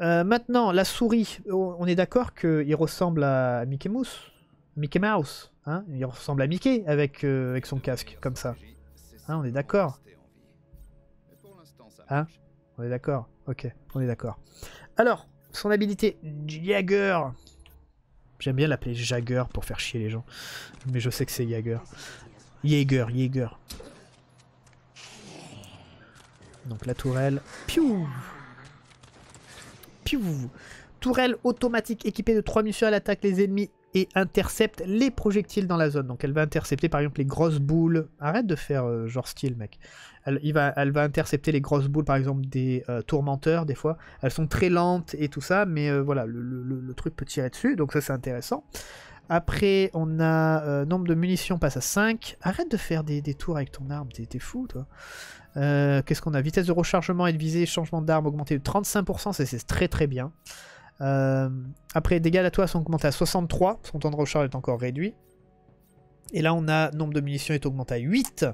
Euh, maintenant, la souris, on est d'accord qu'il ressemble à Mickey Mouse Mickey Mouse, hein Il ressemble à Mickey avec, euh, avec son casque, comme ça. Hein, on est d'accord Hein On est d'accord Ok, on est d'accord. Alors, son habilité, Jagger. J'aime bien l'appeler Jagger pour faire chier les gens. Mais je sais que c'est Jagger. Jaeger, Jaeger. Donc la tourelle. Piou vous, Tourelle automatique équipée de 3 missions, elle attaque les ennemis et intercepte les projectiles dans la zone. Donc elle va intercepter par exemple les grosses boules. Arrête de faire euh, genre style mec. Elle, va, intercepter les grosses boules par exemple des euh, tourmenteurs des fois. Elles sont très lentes et tout ça, mais euh, voilà, le, truc peut tirer dessus, donc ça c'est intéressant. Après on a nombre de munitions passe à 5. Arrête de faire des, des tours avec ton arme, t'es fou toi. Euh, qu'est-ce qu'on a Vitesse de rechargement et de visée, changement d'arme augmenté de 35%, c'est très très bien. Euh, après, dégâts à toi sont augmentés à 63, son temps de recharge est encore réduit. Et là, on a nombre de munitions est augmenté à 8.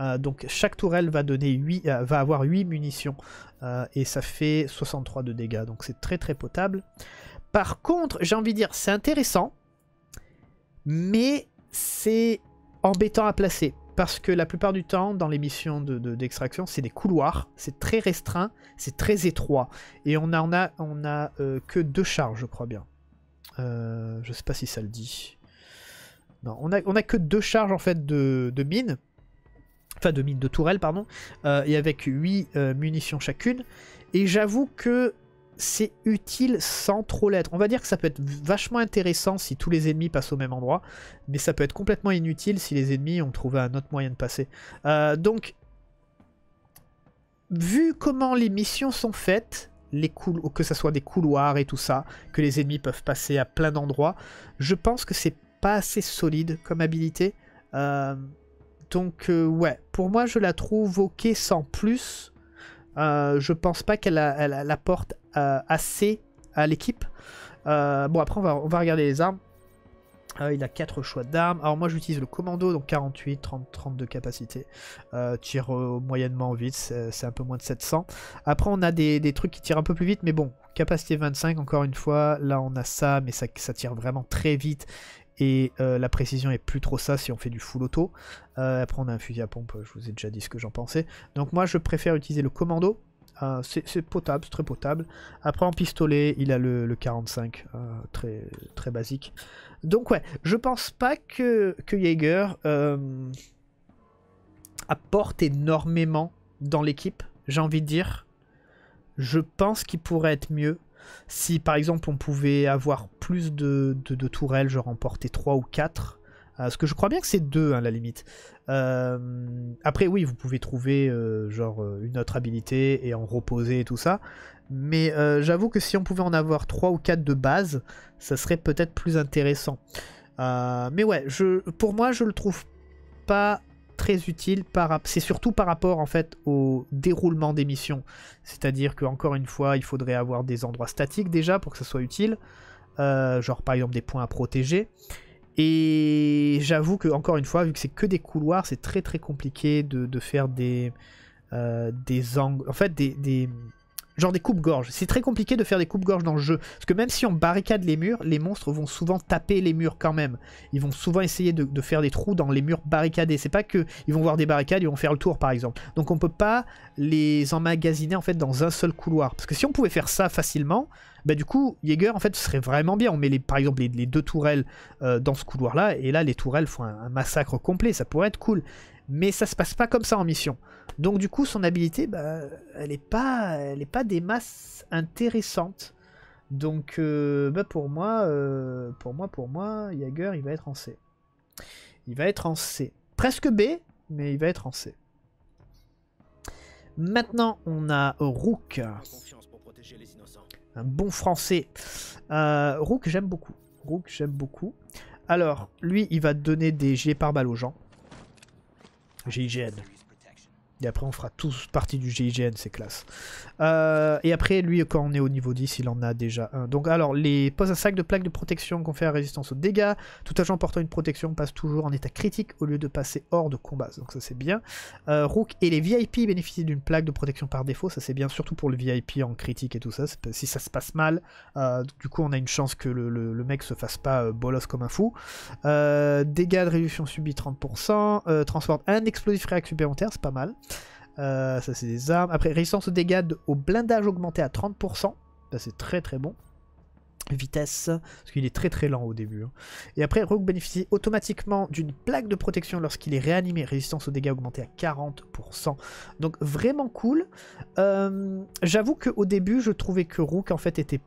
Euh, donc chaque tourelle va, donner va avoir 8 munitions. et ça fait 63 de dégâts. Donc c'est très très potable. Par contre, j'ai envie de dire, c'est intéressant. Mais c'est embêtant à placer parce que la plupart du temps, dans les missions d'extraction, c'est des couloirs, c'est très restreint, c'est très étroit. Et on a, a, on a euh, que deux charges, je crois bien. Euh, je ne sais pas si ça le dit. Non, on a, on a que deux charges en fait de, de mines. Enfin, de mines, de tourelles, pardon. Euh, et avec huit munitions chacune. Et j'avoue que c'est utile sans trop l'être. On va dire que ça peut être vachement intéressant si tous les ennemis passent au même endroit, mais ça peut être complètement inutile si les ennemis ont trouvé un autre moyen de passer. Euh, donc, vu comment les missions sont faites, les que ce soit des couloirs et tout ça, que les ennemis peuvent passer à plein d'endroits, je pense que c'est pas assez solide comme habilité. Euh, donc euh, ouais, pour moi je la trouve ok sans plus. je pense pas qu'elle la apporte euh, assez à l'équipe. Euh, bon, après, on va, regarder les armes. Euh, il a 4 choix d'armes. Alors moi j'utilise le commando, donc 48, 30, 32 capacités. tire moyennement vite, c'est un peu moins de 700. Après on a des, trucs qui tirent un peu plus vite, mais bon, capacité 25 encore une fois. Là on a ça, mais ça, ça tire vraiment très vite. Et la précision est plus trop ça si on fait du full auto. après on a un fusil à pompe, je vous ai déjà dit ce que j'en pensais. Donc moi je préfère utiliser le commando. Ah, c'est potable, c'est très potable. Après en pistolet, il a le, 45, euh, très, très basique. Donc ouais, je pense pas que, que Jaeger euh, apporte énormément dans l'équipe, j'ai envie de dire. Je pense qu'il pourrait être mieux. Si par exemple on pouvait avoir plus de, tourelles, genre en porter 3 ou 4, euh, ce que je crois bien que c'est deux, à hein, la limite. Euh, après, oui, vous pouvez trouver euh, genre une autre habilité et en reposer et tout ça. Mais j'avoue que si on pouvait en avoir trois ou quatre de base, ça serait peut-être plus intéressant. mais ouais, pour moi, je le trouve pas très utile. c'est surtout par rapport en fait au déroulement des missions. C'est-à-dire qu'encore une fois, il faudrait avoir des endroits statiques déjà pour que ça soit utile. genre par exemple des points à protéger. Et j'avoue que, encore une fois, vu que c'est que des couloirs, c'est très très compliqué de, faire des, euh, des angles. En fait, des. des genre des coupes-gorges. C'est très compliqué de faire des coupes-gorges dans le jeu. Parce que même si on barricade les murs, les monstres vont souvent taper les murs quand même. Ils vont souvent essayer de, faire des trous dans les murs barricadés. C'est pas que ils vont voir des barricades, ils vont faire le tour par exemple. Donc on peut pas les emmagasiner en fait dans un seul couloir. Parce que si on pouvait faire ça facilement, bah du coup, Jaeger, en fait, ce serait vraiment bien. On met les, par exemple les, deux tourelles euh, dans ce couloir-là, et là, les tourelles font un, massacre complet, ça pourrait être cool. Mais ça se passe pas comme ça en mission. Donc du coup, son habilité, bah, elle n'est pas, elle est pas des masses intéressantes. Donc euh, bah pour moi, euh, pour moi, pour moi, Jaeger, il va être en C. Il va être en C. Presque B, mais il va être en C. Maintenant, on a Rook un bon français. Euh, Rook, j'aime beaucoup. Rook, j'aime beaucoup. Alors, lui, il va donner des gilets pare-balles aux gens. GIGN. Et après, on fera tous partie du GIGN, c'est classe. Euh, et après, lui, quand on est au niveau 10, il en a déjà un. Donc, alors, les pose un sac de plaques de protection qu'on fait à résistance aux dégâts. Tout agent portant une protection passe toujours en état critique au lieu de passer hors de combat. Donc, ça, c'est bien. Euh, Rook et les VIP bénéficient d'une plaque de protection par défaut. Ça, c'est bien, surtout pour le VIP en critique et tout ça. Si ça se passe mal, euh, du coup, on a une chance que le, le, mec se fasse pas bolos comme un fou. dégâts de réduction subie 30%. transporte un explosif réac supplémentaire, c'est pas mal. Euh, ça, c'est des armes. Après, résistance aux dégâts au blindage augmenté à 30%. Ça, c'est très très bon. Vitesse, parce qu'il est très très lent au début. Hein. Et après, Rook bénéficie automatiquement d'une plaque de protection lorsqu'il est réanimé. Résistance aux dégâts augmentée à 40%. Donc, vraiment cool. Euh, j'avoue qu'au début, je trouvais que Rook en fait était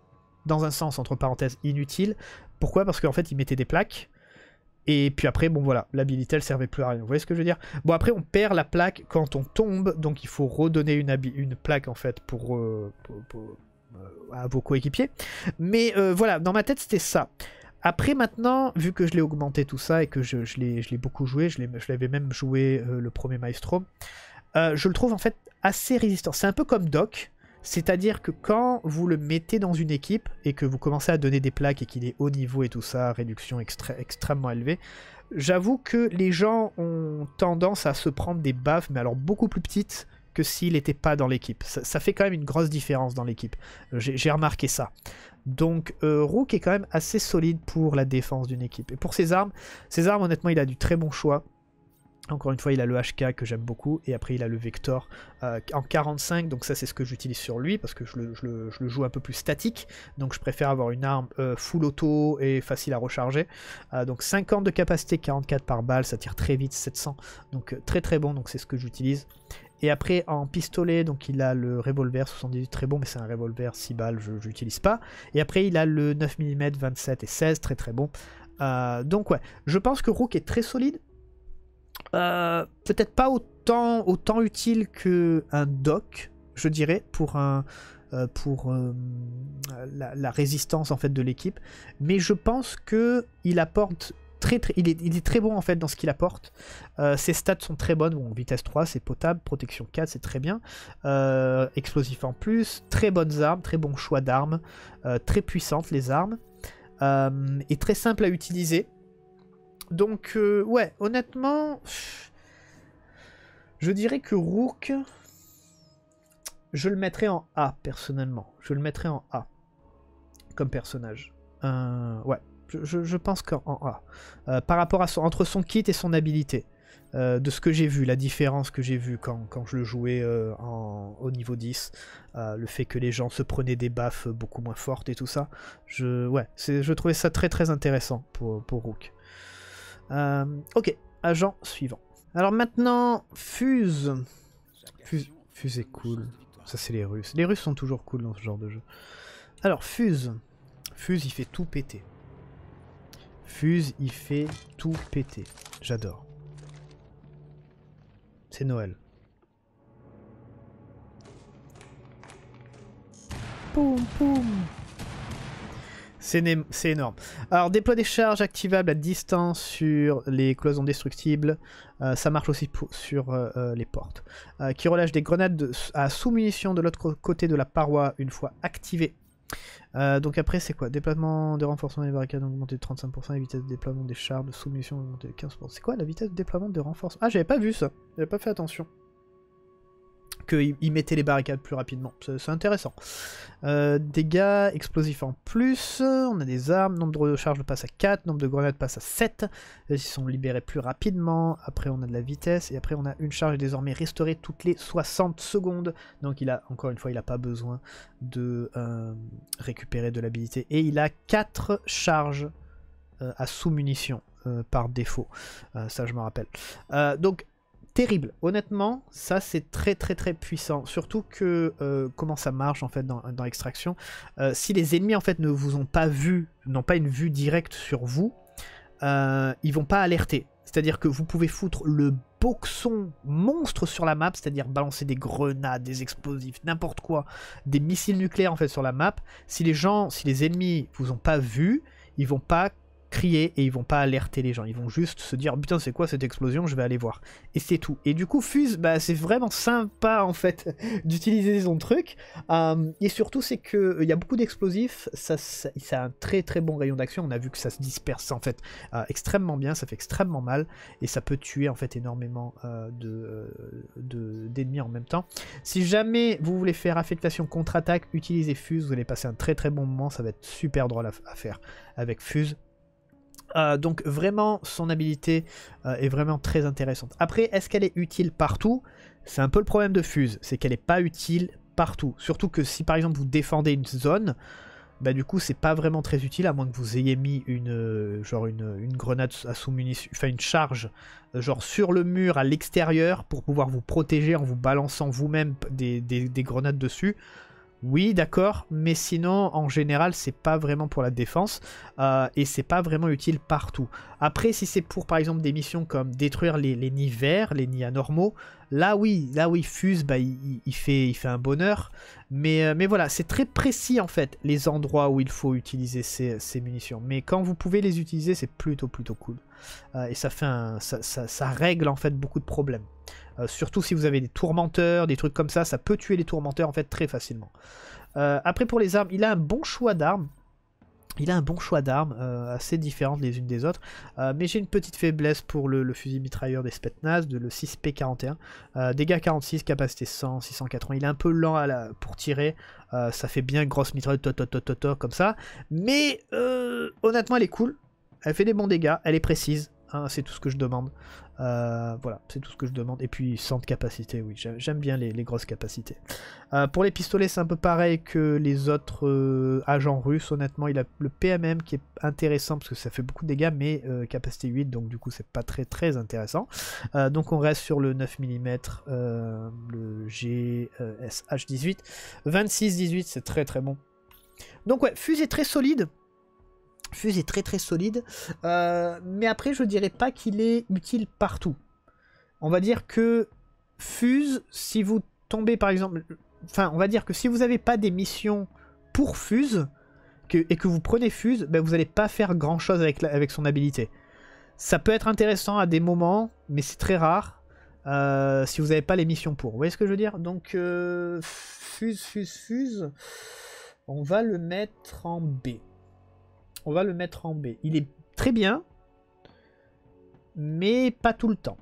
dans un sens, entre parenthèses, inutile. Pourquoi Parce qu'en fait, il mettait des plaques. Et puis après, bon voilà, l'habilité elle servait plus à rien. Vous voyez ce que je veux dire Bon, après, on perd la plaque quand on tombe, donc il faut redonner une, une plaque en fait pour, euh, euh, à vos coéquipiers. Mais euh, voilà, dans ma tête, c'était ça. Après maintenant, vu que je l'ai augmenté tout ça et que je, je l'ai beaucoup joué, je l'avais même joué le premier Maestro, je le trouve en fait assez résistant. C'est un peu comme Doc, c'est-à-dire que quand vous le mettez dans une équipe et que vous commencez à donner des plaques et qu'il est haut niveau et tout ça, réduction extrêmement élevée, j'avoue que les gens ont tendance à se prendre des baffes, mais alors beaucoup plus petites que s'il n'était pas dans l'équipe. Ça, fait quand même une grosse différence dans l'équipe. Euh, j'ai remarqué ça. Donc euh, Rook est quand même assez solide pour la défense d'une équipe. Et pour ses armes, ses armes honnêtement il a du très bon choix. Encore une fois, il a le HK que j'aime beaucoup, et après il a le Vector euh, en 45, donc ça c'est ce que j'utilise sur lui, parce que je le, joue un peu plus statique, donc je préfère avoir une arme euh, full auto et facile à recharger. Euh, donc 50 de capacité, 44 par balle, ça tire très vite, 700, donc très très bon, donc c'est ce que j'utilise. Et après en pistolet, donc il a le revolver 78 très bon, mais c'est un revolver 6 balles, je n'utilise pas. Et après il a le 9 mm 27 et 16 très très bon. donc ouais, je pense que Rook est très solide. Euh, Peut-être pas autant, autant utile un doc, je dirais, pour euh, euh, la, résistance en fait de l'équipe. Mais je pense que il apporte très, il, est, très bon en fait dans ce qu'il apporte. ses stats sont très bonnes. vitesse 3, c'est potable. Protection 4, c'est très bien. explosif en plus. Très bonnes armes. Très bon choix d'armes. très puissantes les armes. et très simple à utiliser. Donc, euh, ouais, honnêtement, je dirais que Rook, je le mettrais en A, personnellement. Je le mettrais en A, comme personnage. Euh, ouais, je, pense qu'en A. Euh, par rapport à son, entre son kit et son habilité. de ce que j'ai vu, la différence que j'ai vu quand, je le jouais en, au niveau 10, le fait que les gens se prenaient des baffes beaucoup moins fortes et tout ça, je, ouais, je trouvais ça très très intéressant pour Rook. Euh, ok, agent suivant. Alors maintenant, Fuse. Fuse, Fuse est cool. Ça c'est les Russes. Les Russes sont toujours cool dans ce genre de jeu. Alors Fuse. Fuse il fait tout péter. Fuse il fait tout péter. J'adore. C'est Noël. Poum poum c'est énorme. Alors, déploie des charges activables à distance sur les cloisons destructibles. Euh, ça marche aussi sur euh, euh, les portes. qui relâche des grenades à sous-munition de l'autre côté de la paroi une fois activées. donc après, c'est quoi Déploiement de renforcement des barricades augmenté de 35%, et vitesse de déploiement des charges de sous-munition augmenté de 15%. C'est quoi la vitesse de déploiement de renforcement Ah, j'avais pas vu ça. J'avais pas fait attention qu'ils mettait les barricades plus rapidement. C'est intéressant. Euh, dégâts explosifs en plus. On a des armes. Nombre de charges passe à 4. Nombre de grenades passe à 7. Ils sont libérés plus rapidement. Après, on a de la vitesse. Et après, on a une charge désormais restaurée toutes les 60 secondes. Donc, il a, encore une fois, il n'a pas besoin de euh, récupérer de l'habilité. Et il a 4 charges euh, à sous-munitions par défaut. ça, je me rappelle. donc, terrible. Honnêtement, ça c'est très très très puissant. Surtout que euh, comment ça marche en fait dans, l'extraction. Euh, si les ennemis en fait ne vous ont pas vu, n'ont pas une vue directe sur vous, euh, ils vont pas alerter. C'est-à-dire que vous pouvez foutre le boxon monstre sur la map, c'est-à-dire balancer des grenades, des explosifs, n'importe quoi, des missiles nucléaires en fait sur la map. Si les gens, si les ennemis vous ont pas vu, ils vont pas crier et ils vont pas alerter les gens. Ils vont juste se dire putain c'est quoi cette explosion, je vais aller voir. Et c'est tout. Et du coup Fuse, bah, c'est vraiment sympa en fait d'utiliser son truc. Euh, et surtout c'est que euh, y a beaucoup d'explosifs, ça, ça, a un très très bon rayon d'action. On a vu que ça se disperse en fait euh, extrêmement bien, ça fait extrêmement mal et ça peut tuer en fait énormément de d'ennemis en même temps. Si jamais vous voulez faire affectation contre-attaque, utilisez Fuse, vous allez passer un très très bon moment, ça va être super drôle à faire avec Fuse. Euh, donc vraiment, son habilité euh, est vraiment très intéressante. Après, est-ce qu'elle est utile partout C'est un peu le problème de Fuse, c'est qu'elle n'est pas utile partout. Surtout que si par exemple vous défendez une zone, bah du coup c'est pas vraiment très utile à moins que vous ayez mis une euh, genre une, grenade à sous munition, enfin une charge genre sur le mur à l'extérieur pour pouvoir vous protéger en vous balançant vous-même des, des grenades dessus. Oui, d'accord, mais sinon, en général, c'est pas vraiment pour la défense euh, et c'est pas vraiment utile partout. Après, si c'est pour par exemple des missions comme détruire les, nids verts, les nids anormaux, là oui, là oui, Fuse, bah, il, fait, il fait un bonheur. Mais, euh, mais voilà, c'est très précis en fait les endroits où il faut utiliser ces munitions. Mais quand vous pouvez les utiliser, c'est plutôt plutôt cool. Euh, et ça fait un, ça, règle en fait beaucoup de problèmes. Euh, surtout si vous avez des tourmenteurs, des trucs comme ça, ça peut tuer les tourmenteurs en fait très facilement. Euh, après pour les armes, il a un bon choix d'armes. Il a un bon choix d'armes, assez différentes les unes des autres, mais j'ai une petite faiblesse pour le, fusil mitrailleur des Spetsnaz, de le 6P41. dégâts 46, capacité 100, 680. Il est un peu lent à pour tirer, ça fait bien grosse mitraille, tot, comme ça. Mais honnêtement, elle est cool. Elle fait des bons dégâts, elle est précise, hein, c'est tout ce que je demande. Euh, voilà, c'est tout ce que je demande. Et puis, sans capacité, oui, j'aime bien les, grosses capacités. Euh, pour les pistolets, c'est un peu pareil que les autres euh, agents russes. Honnêtement, il a le PMM qui est intéressant parce que ça fait beaucoup de dégâts, mais capacité 8, donc du coup, c'est pas très très intéressant. donc, on reste sur le 9 mm, le GSH18. 26-18, c'est très très bon. Donc, ouais, fusée très solide. Fuse est très très solide. Euh, mais après, je dirais pas qu'il est utile partout. On va dire que Fuse, si vous tombez par exemple... Enfin, on va dire que si vous n'avez pas des missions pour Fuse, et que vous prenez Fuse, ben, vous n'allez pas faire grand chose avec, avec son habilité. Ça peut être intéressant à des moments, mais c'est très rare. Euh, si vous n'avez pas les missions pour. Vous voyez ce que je veux dire Donc, euh, Fuse, Fuse, Fuse, on va le mettre en B. On va le mettre en B. Il est très bien, mais pas tout le temps.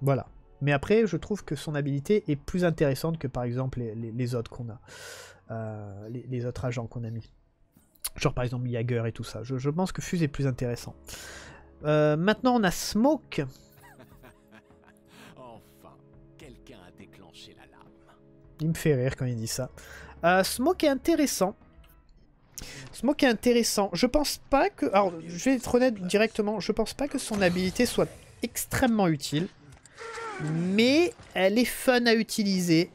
Voilà. Mais après, je trouve que son habilité est plus intéressante que par exemple les, autres qu'on a. Euh, les, autres agents qu'on a mis. Genre par exemple Jagger et tout ça. Je, pense que Fuse est plus intéressant. Euh, maintenant, on a Smoke. enfin, quelqu'un a déclenché la Il me fait rire quand il dit ça. Euh, Smoke est intéressant. Ce mot qui est intéressant. Je pense pas que... Alors, je vais être honnête directement. Je pense pas que son habilité soit extrêmement utile. Mais elle est fun à utiliser.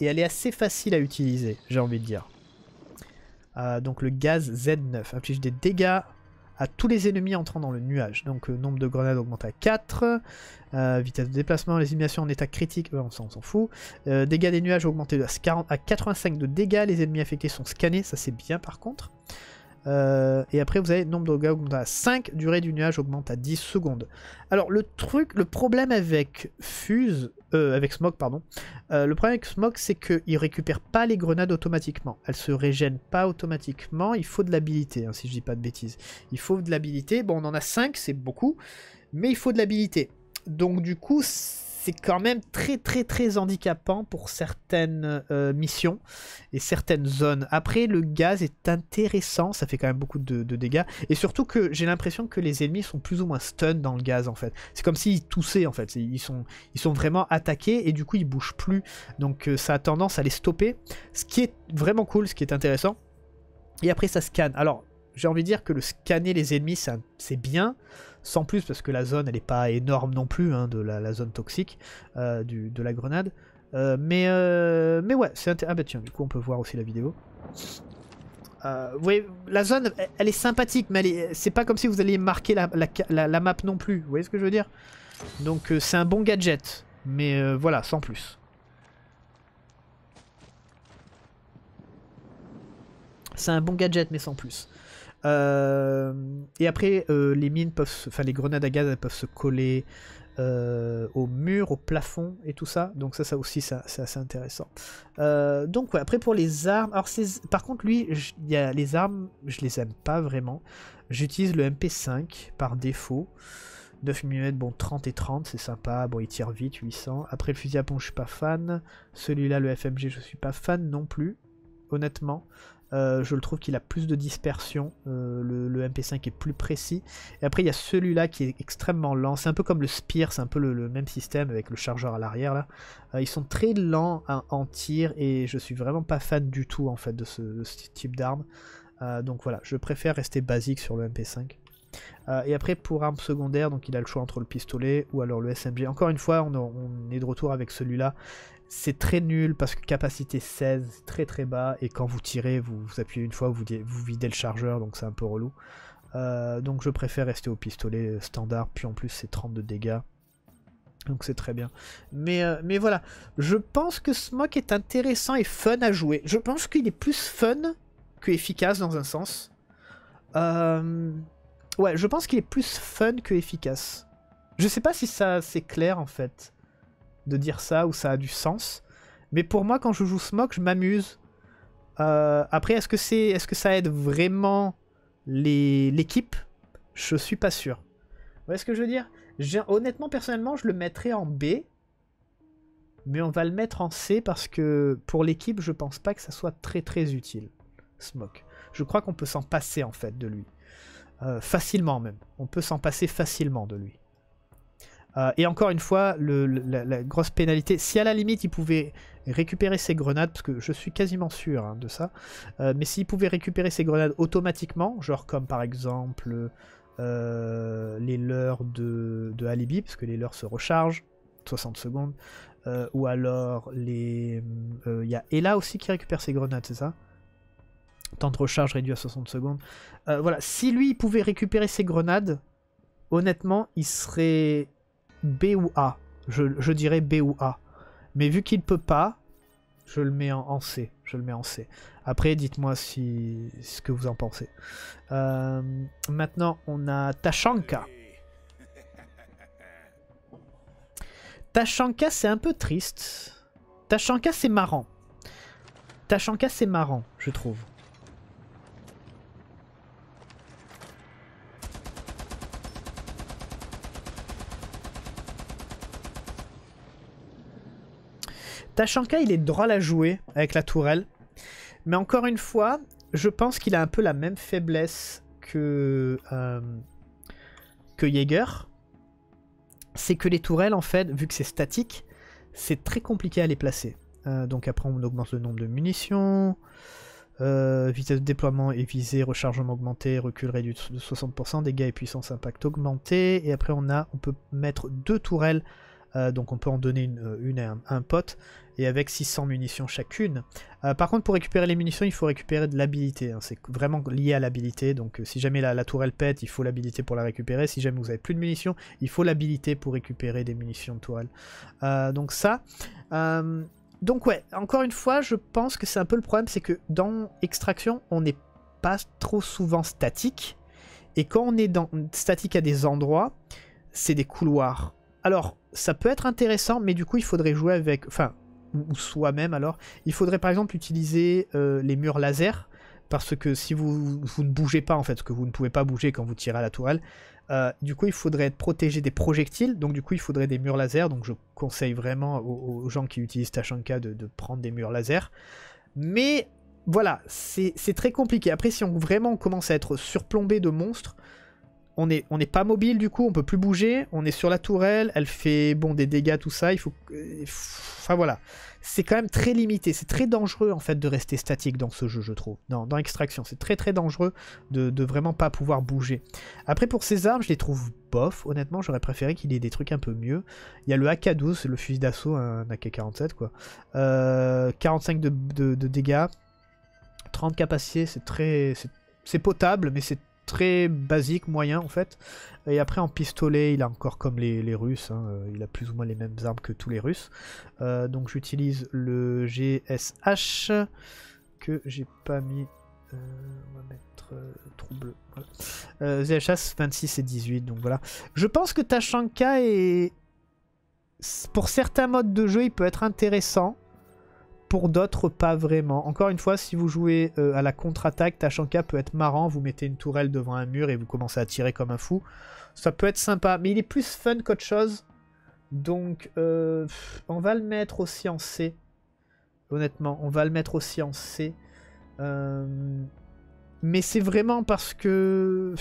Et elle est assez facile à utiliser, j'ai envie de dire. Euh, donc le gaz Z9. Inflige des dégâts à tous les ennemis entrant dans le nuage. Donc euh, nombre de grenades augmente à 4, euh, vitesse de déplacement, les en état critique, euh, on s'en fout. dégâts des nuages augmentés à, 40, à 85 de dégâts, les ennemis affectés sont scannés, ça c'est bien par contre. et après vous avez nombre de dégâts augmente à 5, durée du nuage augmente à 10 secondes. Alors le truc, le problème avec Fuse, euh, avec Smog, pardon. Euh, le problème avec Smog, c'est qu'il récupère pas les grenades automatiquement. Elles se régènent pas automatiquement. Il faut de l'habilité, hein, si je dis pas de bêtises. Il faut de l'habilité. Bon, on en a 5, c'est beaucoup. Mais il faut de l'habilité. Donc, du coup, c'est quand même très très très handicapant pour certaines euh, missions et certaines zones. Après, le gaz est intéressant, ça fait quand même beaucoup de, dégâts. Et surtout que j'ai l'impression que les ennemis sont plus ou moins stun dans le gaz en fait. C'est comme s'ils toussaient en fait, ils sont, ils sont vraiment attaqués et du coup ils bougent plus. Donc euh, ça a tendance à les stopper. Ce qui est vraiment cool, ce qui est intéressant. Et après ça scanne. Alors j'ai envie de dire que le scanner les ennemis c'est bien sans plus, parce que la zone, elle est pas énorme non plus, hein, de la, zone toxique euh, du, de la grenade. Euh, mais, euh, mais ouais, c'est intéressant. Ah bah tiens, du coup, on peut voir aussi la vidéo. vous voyez, la zone, elle, est sympathique, mais c'est pas comme si vous alliez marquer la, la, map non plus. Vous voyez ce que je veux dire Donc, c'est un bon gadget, mais voilà, sans plus. C'est un bon gadget, mais sans plus. Euh, et après, euh, les mines peuvent, enfin les grenades à gaz, peuvent se coller euh, au mur, au plafond et tout ça. Donc ça, ça aussi, ça, c'est assez intéressant. donc après pour les armes. Alors par contre lui, il y a les armes, je les aime pas vraiment. J'utilise le MP5 par défaut. 9 mm, bon 30 et 30, c'est sympa. Bon, il tire vite, 800. Après le fusil à pompe, je suis pas fan. Celui-là, le FMG, je suis pas fan non plus, honnêtement. Euh, je le trouve qu'il a plus de dispersion. Euh, le, MP5 est plus précis. Et après, il y a celui-là qui est extrêmement lent. C'est un peu comme le Spear, c'est un peu le, même système avec le chargeur à l'arrière là. Euh, ils sont très lents à, en tir et je suis vraiment pas fan du tout en fait de ce, type d'arme. donc voilà, je préfère rester basique sur le MP5. et après pour arme secondaire, donc il a le choix entre le pistolet ou alors le SMG. Encore une fois, on est de retour avec celui-là c'est très nul parce que capacité 16, très très bas, et quand vous tirez, vous, appuyez une fois, vous, vous, videz le chargeur, donc c'est un peu relou. Euh, donc je préfère rester au pistolet euh, standard, puis en plus c'est 30 de dégâts. Donc c'est très bien. Mais, euh, mais voilà, je pense que Smoke est intéressant et fun à jouer. Je pense qu'il est plus fun que efficace dans un sens. Ouais, je pense qu'il est plus fun que efficace. Je sais pas si ça c'est clair en fait de dire ça ou ça a du sens. Mais pour moi, quand je joue Smoke, je m'amuse. Euh, après, est-ce que, c'est, est que ça aide vraiment l'équipe Je suis pas sûr. Vous voyez ce que je veux dire Honnêtement, personnellement, je le mettrais en B. Mais on va le mettre en C parce que pour l'équipe, je pense pas que ça soit très très utile. Smoke. Je crois qu'on peut s'en passer en fait de lui. Euh, facilement même. On peut s'en passer facilement de lui. Euh, et encore une fois, la, grosse pénalité, si à la limite il pouvait récupérer ses grenades, parce que je suis quasiment sûr hein, de ça, euh, mais s'il pouvait récupérer ses grenades automatiquement, genre comme par exemple euh, les leurs de, de, Alibi, parce que les leurs se rechargent, 60 secondes, ou alors les... Il y a Ella aussi qui récupère ses grenades, c'est ça Temps de recharge réduit à 60 secondes. voilà, si lui il pouvait récupérer ses grenades, honnêtement, il serait B ou A. Je, dirais B ou A. Mais vu qu'il peut pas, je le mets en, C. Je le mets en C. Après, dites-moi si ce que vous en pensez. Euh, maintenant, on a Tachanka. Tachanka, c'est un peu triste. Tachanka, c'est marrant. Tachanka, c'est marrant, je trouve. Tachanka, il est drôle à jouer avec la tourelle. Mais encore une fois, je pense qu'il a un peu la même faiblesse que, euh, que Jaeger. C'est que les tourelles, en fait, vu que c'est statique, c'est très compliqué à les placer. Euh, donc après, on augmente le nombre de munitions. Euh, vitesse de déploiement et visée, rechargement augmenté, recul réduit de 60%, dégâts et puissance impact augmenté. Et après, on a, on peut mettre deux tourelles euh, donc on peut en donner une, à, un, pote, et avec 600 munitions chacune. Euh, par contre, pour récupérer les munitions, il faut récupérer de l'habilité. Hein. c'est vraiment lié à l'habilité, donc euh, si jamais la, tourelle pète, il faut l'habilité pour la récupérer. Si jamais vous n'avez plus de munitions, il faut l'habilité pour récupérer des munitions de tourelle. donc ça... donc ouais, encore une fois, je pense que c'est un peu le problème, c'est que dans Extraction, on n'est pas trop souvent statique. Et quand on est dans, statique à des endroits, c'est des couloirs. Alors, ça peut être intéressant, mais du coup, il faudrait jouer avec... Enfin, ou soi-même alors. Il faudrait par exemple utiliser euh, les murs laser, parce que si vous, ne bougez pas en fait, parce que vous ne pouvez pas bouger quand vous tirez à la tourelle, euh, du coup il faudrait être protégé des projectiles, donc du coup il faudrait des murs laser, donc je conseille vraiment aux, gens qui utilisent Tachanka de, prendre des murs laser. Mais voilà, c'est très compliqué. Après si on vraiment commence à être surplombé de monstres, on n'est pas mobile du coup, on peut plus bouger. On est sur la tourelle, elle fait bon des dégâts, tout ça. Il faut. Enfin voilà. C'est quand même très limité. C'est très dangereux en fait de rester statique dans ce jeu, je trouve. dans Extraction, c'est très très dangereux de, de, vraiment pas pouvoir bouger. Après pour ses armes, je les trouve bof. Honnêtement, j'aurais préféré qu'il y ait des trucs un peu mieux. Il y a le AK-12, le fusil d'assaut, un AK-47 quoi. 45 euh, de, de dégâts. 30 capacités, c'est très. C'est potable, mais c'est très basique, moyen en fait. Et après en pistolet, il a encore comme les, Russes, hein, euh, il a plus ou moins les mêmes armes que tous les Russes. Euh, donc j'utilise le GSH que j'ai pas mis. Euh, on va mettre trouble. ZHS 26 et 18, donc voilà. Je pense que Tachanka est pour certains modes de jeu, il peut être intéressant. Pour d'autres, pas vraiment. Encore une fois, si vous jouez euh, à la contre-attaque, Tachanka peut être marrant. Vous mettez une tourelle devant un mur et vous commencez à tirer comme un fou. Ça peut être sympa, mais il est plus fun qu'autre chose. Donc, euh, on va le mettre aussi en C. Honnêtement, on va le mettre aussi en C. Euh, mais c'est vraiment parce que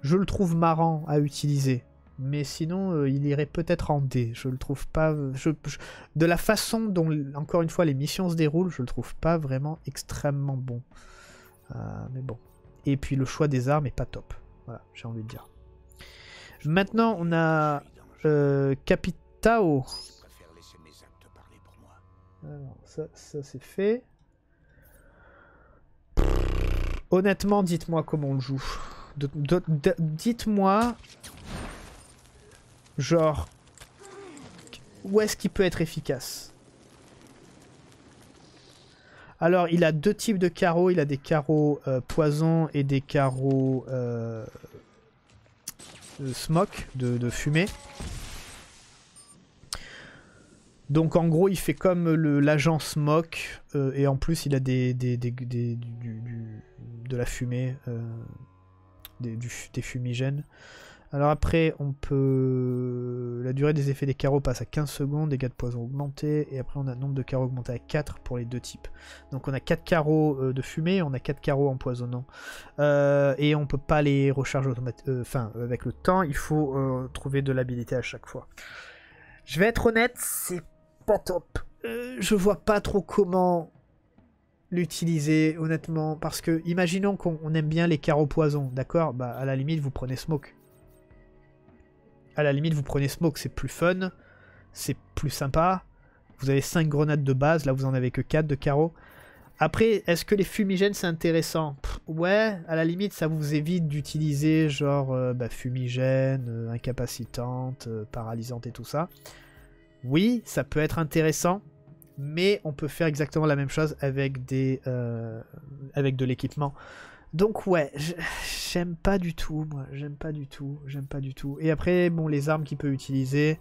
je le trouve marrant à utiliser mais sinon euh, il irait peut-être en D. Je le trouve pas. de la façon dont, encore une fois, les missions se déroulent, je le trouve pas vraiment extrêmement bon. Euh, mais bon. Et puis le choix des armes est pas top. Voilà, j'ai envie de dire. Maintenant, on a euh, Capitao. Alors, ça, ça c'est fait. Honnêtement, dites-moi comment on le joue. Dites-moi Genre, où est-ce qu'il peut être efficace alors, il a deux types de carreaux. Il a des carreaux euh, poison et des carreaux euh, euh smoke, de, fumée. Donc, en gros, il fait comme l'agent smoke. Euh, et en plus, il a des, des, du, de la fumée, des fumigènes. Alors après, on peut... La durée des effets des carreaux passe à 15 secondes, dégâts de poison augmentés, et après on a le nombre de carreaux augmenté à 4 pour les deux types. Donc on a 4 carreaux euh, de fumée, on a 4 carreaux empoisonnants. Euh, et on peut pas les recharger automatiquement. Euh, enfin, avec le temps, il faut trouver de l'habilité à chaque fois. Je vais être honnête, c'est pas top. je vois pas trop comment l'utiliser honnêtement parce que imaginons qu'on aime bien les carreaux poison d'accord bah à la limite vous prenez smoke à la limite, vous prenez smoke, c'est plus fun, c'est plus sympa. Vous avez 5 grenades de base, là vous en avez que 4 de carreaux. Après, est-ce que les fumigènes c'est intéressant Ouais, à la limite, ça vous évite d'utiliser genre euh, bah, fumigène, euh, incapacitante, euh, paralysante et tout ça. Oui, ça peut être intéressant, mais on peut faire exactement la même chose avec, des, avec de l'équipement. Donc ouais, j'aime pas du tout, moi, j'aime pas du tout, j'aime pas du tout. Et après, bon, les armes qu'il peut utiliser,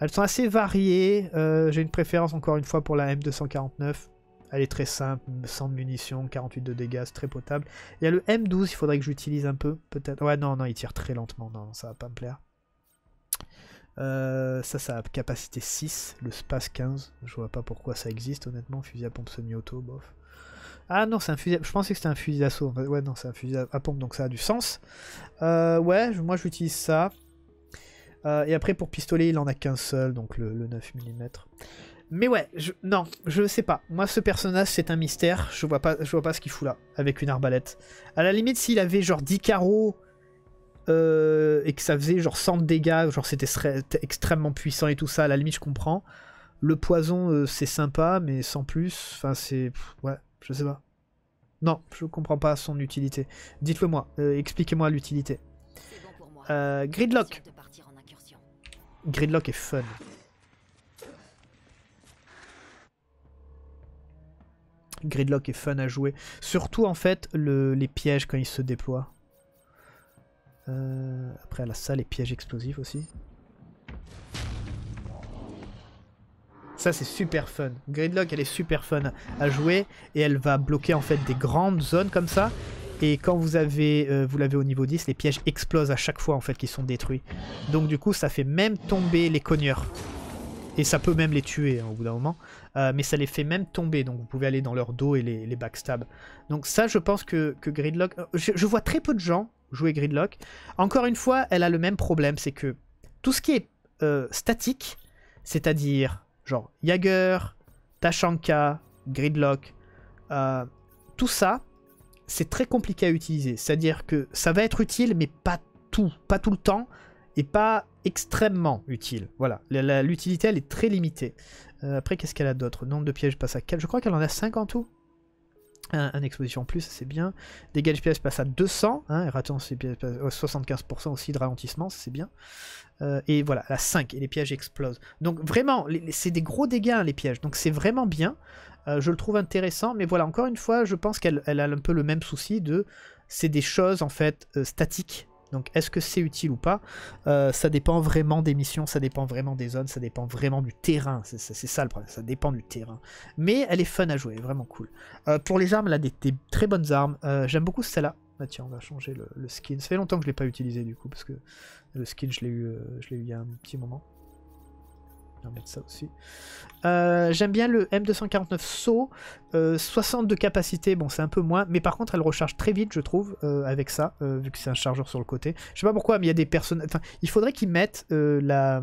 elles sont assez variées. Euh, j'ai une préférence encore une fois pour la M249. Elle est très simple, 100 munitions, 48 de dégâts, très potable. Il y a le M12, il faudrait que j'utilise un peu, peut-être. Ouais, non, non, il tire très lentement, non, ça va pas me plaire. Euh, ça, ça a capacité 6, le Space 15. Je vois pas pourquoi ça existe, honnêtement. Fusil à pompe semi-auto, bof. Ah non, c'est un fusil. Je pensais que c'était un fusil d'assaut. Ouais, non, c'est un fusil à pompe, donc ça a du sens. Euh, ouais, moi j'utilise ça. Euh, et après, pour pistolet, il en a qu'un seul, donc le, 9 mm. Mais ouais, je, non, je sais pas. Moi, ce personnage, c'est un mystère. Je vois pas, je vois pas ce qu'il fout là, avec une arbalète. À la limite, s'il avait genre 10 carreaux euh, et que ça faisait genre 100 dégâts, genre c'était extrêmement puissant et tout ça, à la limite, je comprends. Le poison, c'est sympa, mais sans plus. Enfin, c'est. Ouais. Je sais pas. Non, je comprends pas son utilité. Dites-le moi, euh, expliquez-moi l'utilité. Euh, gridlock. Gridlock est fun. Gridlock est fun à jouer. Surtout en fait les pièges quand ils se déploient. Euh, après à la salle les pièges explosifs aussi. Ça, c'est super fun. Gridlock, elle est super fun à jouer et elle va bloquer en fait des grandes zones comme ça. Et quand vous avez, euh, vous l'avez au niveau 10, les pièges explosent à chaque fois en fait qu'ils sont détruits. Donc du coup, ça fait même tomber les cogneurs. Et ça peut même les tuer hein, au bout d'un moment. Euh, mais ça les fait même tomber. Donc vous pouvez aller dans leur dos et les, backstab. Donc ça, je pense que, Gridlock... Euh, je, vois très peu de gens jouer Gridlock. Encore une fois, elle a le même problème. C'est que tout ce qui est statique, c'est-à-dire Genre Jagger, Tachanka, Gridlock, euh, tout ça, c'est très compliqué à utiliser. C'est-à-dire que ça va être utile, mais pas tout, pas tout le temps, et pas extrêmement utile. Voilà, l'utilité, elle est très limitée. Euh, après, qu'est-ce qu'elle a d'autre Nombre de pièges, passe à 4. Je crois qu'elle en a 5 en tout. Un, exposition en plus, c'est bien. Dégâts piège passe à 200, hein, Et ratons, 75% euh, aussi de ralentissement, c'est bien. Euh, et voilà, à 5, et les pièges explosent. Donc vraiment, c'est des gros dégâts les pièges, donc c'est vraiment bien. Euh, je le trouve intéressant, mais voilà, encore une fois, je pense qu'elle a un peu le même souci de... C'est des choses en fait statiques, donc est-ce que c'est utile ou pas euh, Ça dépend vraiment des missions, ça dépend vraiment des zones, ça dépend vraiment du terrain. C'est ça le problème, ça dépend du terrain. Mais elle est fun à jouer, vraiment cool. Euh, pour les armes, là, a des, très bonnes armes. Euh, j'aime beaucoup celle-là. Ah, tiens, on va changer le, skin. Ça fait longtemps que je ne l'ai pas utilisé du coup, parce que le skin, je l'ai eu, eu il y a un petit moment ça aussi. Euh, j'aime bien le M249 saut, euh, so, 62 capacité, bon c'est un peu moins, mais par contre elle recharge très vite je trouve euh, avec ça, vu que c'est un chargeur sur le côté. Je sais pas pourquoi, mais il y a des personnes... il faudrait qu'ils mettent la,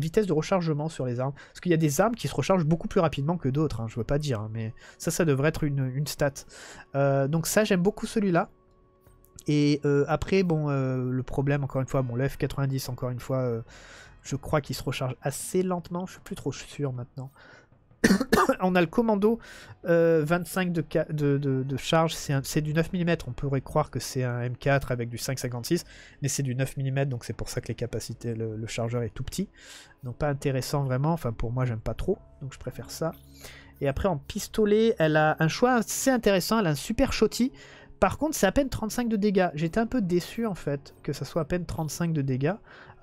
vitesse de rechargement sur les armes, parce qu'il y a des armes qui se rechargent beaucoup plus rapidement que d'autres, hein, je veux pas dire, hein, mais ça, ça devrait être une, stat. donc ça, j'aime beaucoup celui-là. Et après, bon, le problème, encore une fois, bon, le F90, encore une fois, je crois qu'il se recharge assez lentement. Je suis plus trop sûr maintenant. on a le commando 25 euh, de, charge, c'est du 9 mm, on pourrait croire que c'est un M4 avec du 5.56, mais c'est du 9 mm, donc c'est pour ça que les capacités, le, chargeur est tout petit, donc pas intéressant vraiment, enfin pour moi j'aime pas trop, donc je préfère ça. Et après en pistolet, elle a un choix assez intéressant, elle a un super shotty, par contre c'est à peine 35 de dégâts, j'étais un peu déçu en fait que ça soit à peine 35 de dégâts,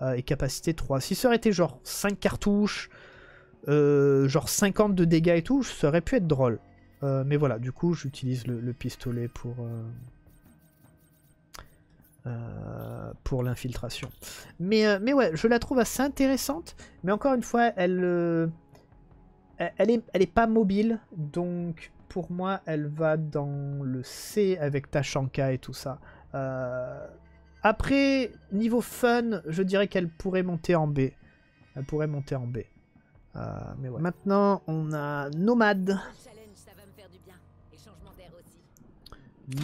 euh, et capacité 3. Si ça aurait été genre 5 cartouches, euh, genre 50 de dégâts et tout, ça aurait pu être drôle. Euh, mais voilà, du coup, j'utilise le, pistolet pour... pour l'infiltration. Mais, mais ouais, je la trouve assez intéressante, mais encore une fois, elle, elle, est, elle est pas mobile, donc pour moi, elle va dans le C avec Tachanka et tout ça. Après, niveau fun, je dirais qu'elle pourrait monter en B. Elle pourrait monter en B. Euh, mais Maintenant, on a Nomade.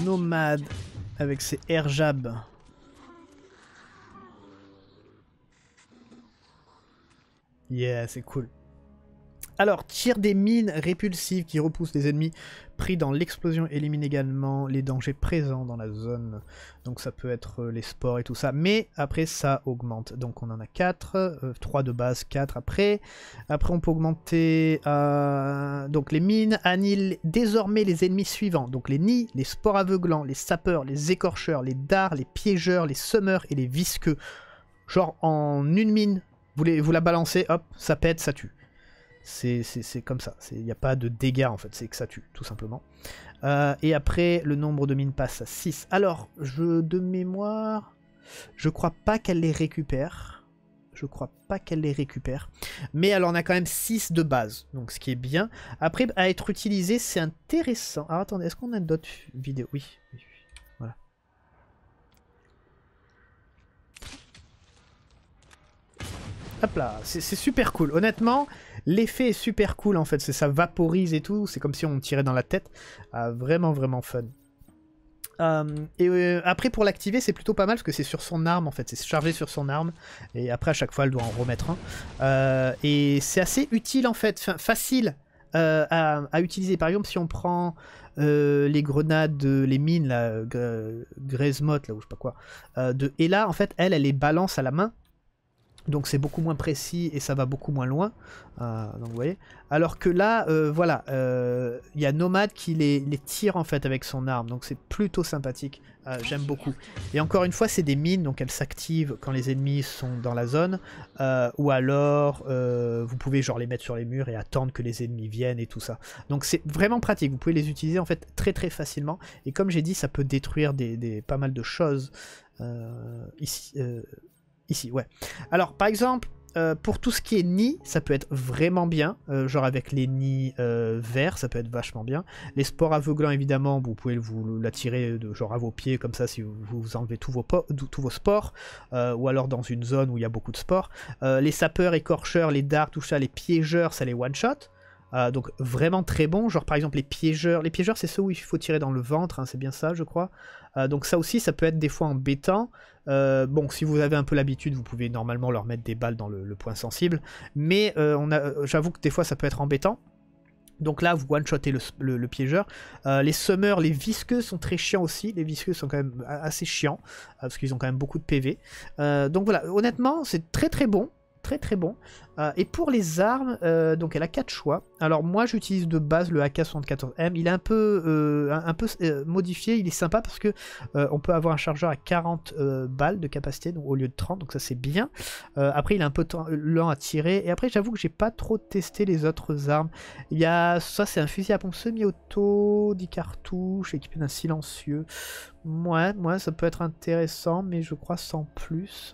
Nomad, avec ses air Yeah, c'est cool. Alors, tire des mines répulsives qui repoussent les ennemis pris dans l'explosion élimine également les dangers présents dans la zone. Donc ça peut être euh, les sports et tout ça. Mais après ça augmente. Donc on en a 4, 3 euh, de base, 4 après. Après on peut augmenter à euh, donc les mines, annulent désormais les ennemis suivants. Donc les nids, les sports aveuglants, les sapeurs, les écorcheurs, les dards, les piégeurs, les semeurs et les visqueux. Genre en une mine, vous, vous la balancez, hop, ça pète, ça tue. C'est comme ça. Il n'y a pas de dégâts en fait, c'est que ça tue, tout simplement. Euh, et après, le nombre de mines passe à 6. Alors, je de mémoire, je crois pas qu'elle les récupère. Je crois pas qu'elle les récupère. Mais alors, on a quand même 6 de base, donc ce qui est bien. Après, à être utilisé, c'est intéressant. Alors, attendez, est-ce qu'on a d'autres vidéos oui, oui, voilà. Hop là, c'est super cool. Honnêtement, L'effet est super cool en fait, ça vaporise et tout, c'est comme si on tirait dans la tête. Ah, vraiment vraiment fun. Hum, et euh, après pour l'activer c'est plutôt pas mal parce que c'est sur son arme en fait, c'est chargé sur son arme et après à chaque fois elle doit en remettre un. Euh, et c'est assez utile en fait, facile euh, à, utiliser. Par exemple si on prend les grenades, les mines, la Grezmot là ou je sais pas quoi, de Ella en fait elle elle les balance à la main donc c'est beaucoup moins précis et ça va beaucoup moins loin. Euh, donc vous voyez. Alors que là, euh, voilà, euh, il y a Nomad qui les, tire en fait avec son arme. Donc c'est plutôt sympathique. J'aime beaucoup. Et encore une fois, c'est des mines, donc elles s'activent quand les ennemis sont dans la zone. ou alors, vous pouvez genre les mettre sur les murs et attendre que les ennemis viennent et tout ça. Donc c'est vraiment pratique. Vous pouvez les utiliser en fait très très facilement. Et comme j'ai dit, ça peut détruire pas mal de choses. ici, Ici, ouais. Alors, par exemple, euh, pour tout ce qui est nids, ça peut être vraiment bien. Euh, genre avec les nids euh, verts, ça peut être vachement bien. Les sports aveuglants, évidemment, vous pouvez vous l'attirer de, genre à vos pieds, comme ça, si vous, vous enlevez tous vos, sports. ou alors dans une zone où il y a beaucoup de sports. les sapeurs, écorcheurs, les darts, tout ça, les piégeurs, ça les one-shot. donc vraiment très bon. Genre par exemple les piégeurs. Les piégeurs c'est ceux où il faut tirer dans le ventre, hein, c'est bien ça je crois. Euh, donc ça aussi, ça peut être des fois embêtant. Euh, bon, si vous avez un peu l'habitude, vous pouvez normalement leur mettre des balles dans le, point sensible. Mais euh, j'avoue que des fois, ça peut être embêtant. Donc là, vous one shottez le, piégeur. les summers, les visqueux sont très chiants aussi. Les visqueux sont quand même assez chiants, parce qu'ils ont quand même beaucoup de PV. donc voilà, honnêtement, c'est très très bon très très bon. Euh, et pour les armes, euh, donc elle a 4 choix. Alors moi j'utilise de base le AK-74M, il est un peu, euh, un, peu modifié, il est sympa parce que on peut avoir un chargeur à 40 balles de capacité au lieu de 30, donc ça c'est bien. après il est un peu lent à tirer, et après j'avoue que j'ai pas trop testé les autres armes. Il y a, ça c'est un fusil à pompe semi-auto, 10 cartouches, équipé d'un silencieux. Moi, ça peut être intéressant, mais je crois sans plus.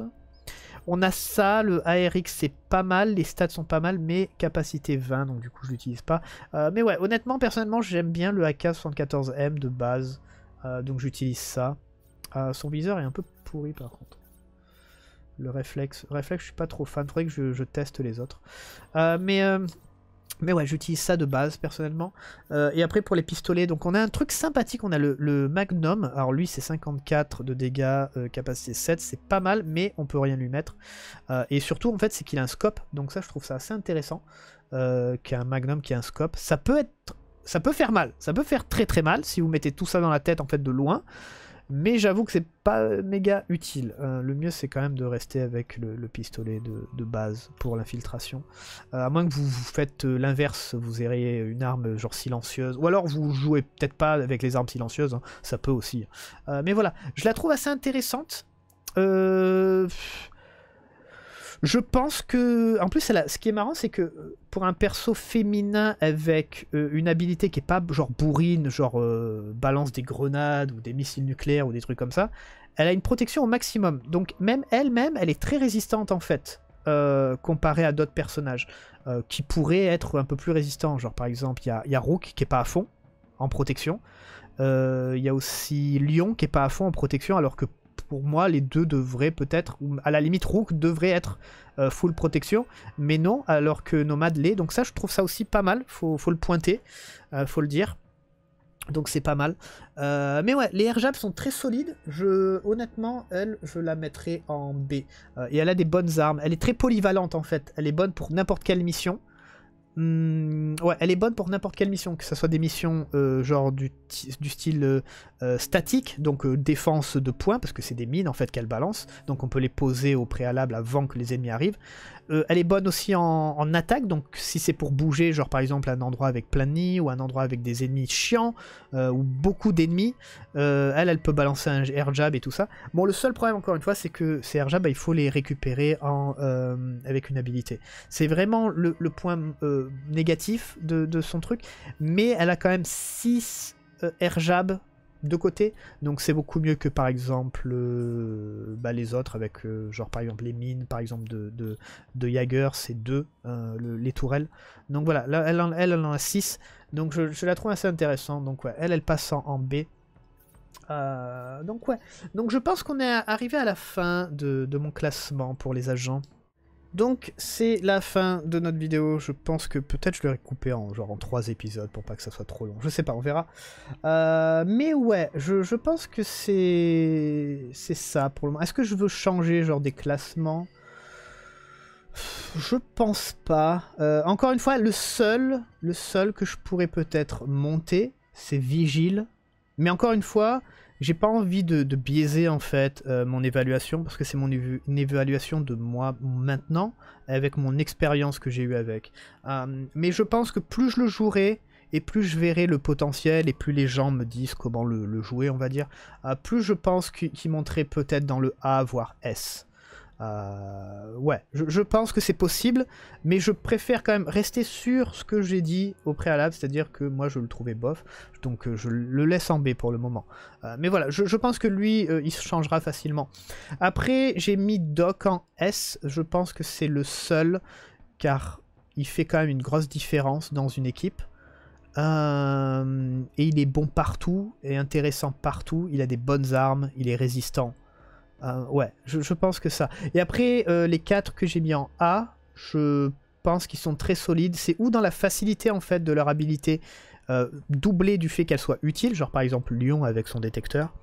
On a ça, le ARX c'est pas mal, les stats sont pas mal, mais capacité 20, donc du coup je l'utilise pas. Euh, mais ouais, honnêtement, personnellement, j'aime bien le AK74M de base, euh, donc j'utilise ça. Euh, son viseur est un peu pourri par contre. Le réflexe, réflexe je suis pas trop fan, faudrait que je, je teste les autres. mais mais ouais, j'utilise ça de base personnellement. Euh, et après pour les pistolets, donc on a un truc sympathique, on a le, Magnum. Alors lui c'est 54 de dégâts, euh, capacité 7, c'est pas mal, mais on peut rien lui mettre. Euh, et surtout en fait c'est qu'il a un scope, donc ça je trouve ça assez intéressant, qu'un Magnum qui a un scope. Ça peut être, ça peut faire mal, ça peut faire très très mal si vous mettez tout ça dans la tête en fait de loin. Mais j'avoue que c'est pas méga utile. Euh, le mieux c'est quand même de rester avec le, pistolet de, base pour l'infiltration. Euh, à moins que vous, vous faites euh, l'inverse, vous ayez une arme genre silencieuse. Ou alors vous jouez peut-être pas avec les armes silencieuses, hein. ça peut aussi. Hein. mais voilà, je la trouve assez intéressante. Euh je pense que, en plus, ce qui est marrant, c'est que euh, pour un perso féminin avec euh, une habilité qui est pas genre bourrine, genre euh, balance des grenades ou des missiles nucléaires ou des trucs comme ça, elle a une protection au maximum. Donc même elle-même, elle est très résistante en fait, comparée à d'autres personnages qui pourraient être un peu plus résistants. Genre par exemple, il y, a, Rook qui est pas à fond en protection. Il y a aussi Lyon qui est pas à fond en protection, alors que pour moi, les deux devraient peut-être, à la limite, Rook devrait être euh, full protection, mais non, alors que Nomad l'est. Donc ça, je trouve ça aussi pas mal, faut, le pointer, euh, faut le dire. Donc c'est pas mal. Euh, mais ouais, les airjabs sont très solides. Je, honnêtement, elle, je la mettrai en B. et elle a des bonnes armes. Elle est très polyvalente en fait. Elle est bonne pour n'importe quelle mission. Hmm, ouais, elle est bonne pour n'importe quelle mission, que ce soit des missions euh, genre du, du style euh, euh, statique, donc défense de points, parce que c'est des mines en fait qu'elle balance, donc on peut les poser au préalable avant que les ennemis arrivent, euh, elle est bonne aussi en, attaque, donc si c'est pour bouger, genre par exemple un endroit avec plein de nids ou un endroit avec des ennemis chiants euh, ou beaucoup d'ennemis, euh, elle, elle peut balancer un air jab et tout ça. Bon, le seul problème encore une fois, c'est que ces air jabs, bah, il faut les récupérer en, avec une habilité. C'est vraiment le, point négatif de, de, son truc, mais elle a quand même 6 air jabs de côté. Donc c'est beaucoup mieux que par exemple euh, bah, les autres avec euh, genre par exemple les mines, par exemple de, de, de c'est deux euh, les tourelles. Donc voilà, elle, en, elle, en a 6. Donc je, la trouve assez intéressante. Donc ouais, elle, elle passe en, B. donc ouais, donc je pense qu'on est arrivé à la fin de, de mon classement pour les agents. Donc c'est la fin de notre vidéo, je pense que peut-être je l'aurais coupé en genre en trois épisodes pour pas que ça soit trop long, je sais pas, on verra. Euh, mais ouais, je, pense que c'est c'est ça pour le moment. Est-ce que je veux changer genre des classements Je pense pas. Euh, encore une fois, le seul, le seul que je pourrais peut-être monter, c'est Vigile. Mais encore une fois, j'ai pas envie de, biaiser en fait euh, mon évaluation parce que c'est mon une évaluation de moi maintenant avec mon expérience que j'ai eue avec. Euh, mais je pense que plus je le jouerai et plus je verrai le potentiel et plus les gens me disent comment le, jouer on va dire, euh, plus je pense qu'il monterait peut-être dans le A voire S. Euh, ouais, je, pense que c'est possible, mais je préfère quand même rester sur ce que j'ai dit au préalable, c'est-à-dire que moi je le trouvais bof, donc euh, je le laisse en B pour le moment. Euh, mais voilà, je, pense que lui, il se changera facilement. Après, j'ai mis Doc en S, je pense que c'est le seul, car il fait quand même une grosse différence dans une équipe. et il est bon partout, et intéressant partout, il a des bonnes armes, il est résistant. Euh, ouais, je, pense que ça. Et après, euh, les 4 que j'ai mis en A, je pense qu'ils sont très solides. C'est ou dans la facilité en fait de leur habilité, euh, doublée du fait qu'elle soit utile, genre par exemple Lyon avec son détecteur,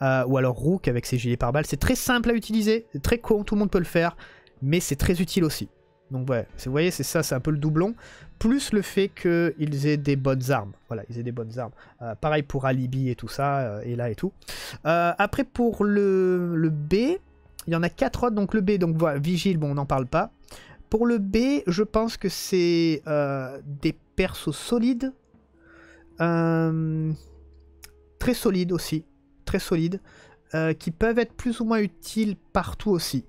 ou alors Rook avec ses gilets par balles C'est très simple à utiliser, très con, tout le monde peut le faire, mais c'est très utile aussi. Donc ouais, vous voyez, c'est ça, c'est un peu le doublon. Plus le fait qu'ils aient des bonnes armes. Voilà, ils aient des bonnes armes. Euh, pareil pour Alibi et tout ça, euh, et là et tout. Euh, après, pour le, le B, il y en a 4 autres. Donc le B, donc voilà, Vigile, bon, on n'en parle pas. Pour le B, je pense que c'est des persos solides. très solides aussi. Très solides. qui peuvent être plus ou moins utiles partout aussi.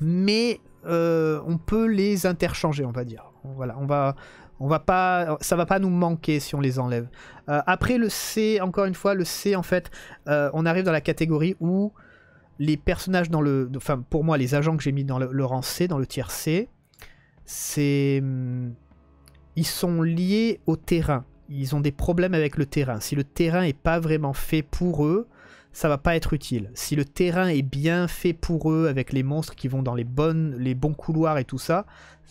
Mais euh, on peut les interchanger, on va dire. Voilà, on va, on va pas, ça va pas nous manquer si on les enlève. Euh, après le C, encore une fois, le C en fait, euh, on arrive dans la catégorie où les personnages dans le, enfin pour moi les agents que j'ai mis dans le, rang C, dans le tiers C, c'est, hmm, ils sont liés au terrain. Ils ont des problèmes avec le terrain. Si le terrain est pas vraiment fait pour eux, ça va pas être utile. Si le terrain est bien fait pour eux, avec les monstres qui vont dans les, bonnes, les bons couloirs et tout ça,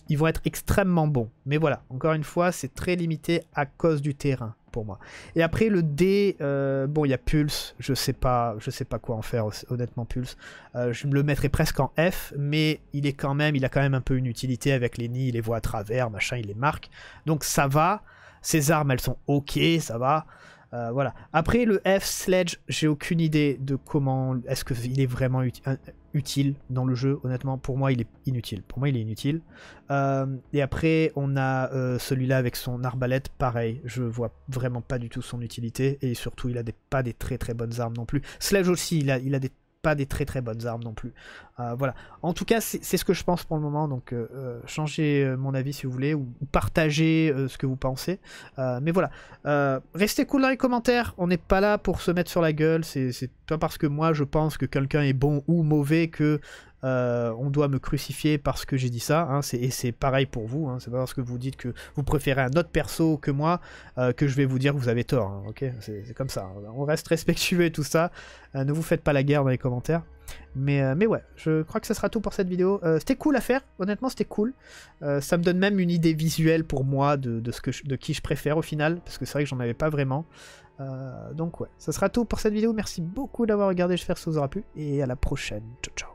ils vont être extrêmement bons. Mais voilà, encore une fois, c'est très limité à cause du terrain pour moi. Et après le D, euh, bon il y a Pulse, je sais pas, je sais pas quoi en faire honnêtement Pulse. Euh, je je le mettrais presque en F, mais il est quand même, il a quand même un peu une utilité avec les nids, les voit à travers, machin, il les marque. Donc ça va. Ces armes elles sont ok, ça va. Euh, voilà. Après, le F-Sledge, j'ai aucune idée de comment. Est-ce qu'il est vraiment utile dans le jeu Honnêtement, pour moi, il est inutile. Pour moi, il est inutile. Euh, et après, on a euh, celui-là avec son arbalète. Pareil, je vois vraiment pas du tout son utilité. Et surtout, il a des, pas des très très bonnes armes non plus. Sledge aussi, il a, il a des pas des très très bonnes armes non plus. Euh, voilà. En tout cas, c'est ce que je pense pour le moment. Donc, euh, euh, changez mon avis si vous voulez ou, partagez ce que vous pensez. mais voilà. restez cool dans les commentaires. On n'est pas là pour se mettre sur la gueule. C'est pas parce que moi je pense que quelqu'un est bon ou mauvais que euh, on doit me crucifier parce que j'ai dit ça, hein, et c'est pareil pour vous, hein, c'est pas parce que vous dites que vous préférez un autre perso que moi euh, que je vais vous dire que vous avez tort, hein, ok C'est comme ça, on reste respectueux et tout ça, euh, ne vous faites pas la guerre dans les commentaires. Mais, mais ouais, je crois que ça sera tout pour cette vidéo. c'était cool à faire, honnêtement c'était cool. ça me donne même une idée visuelle pour moi de, ce que de qui je préfère au final, parce que c'est vrai que j'en avais pas vraiment. donc ouais, ça sera tout pour cette vidéo. Merci beaucoup d'avoir regardé, j'espère que ça vous aura plu, et à la prochaine. Ciao ciao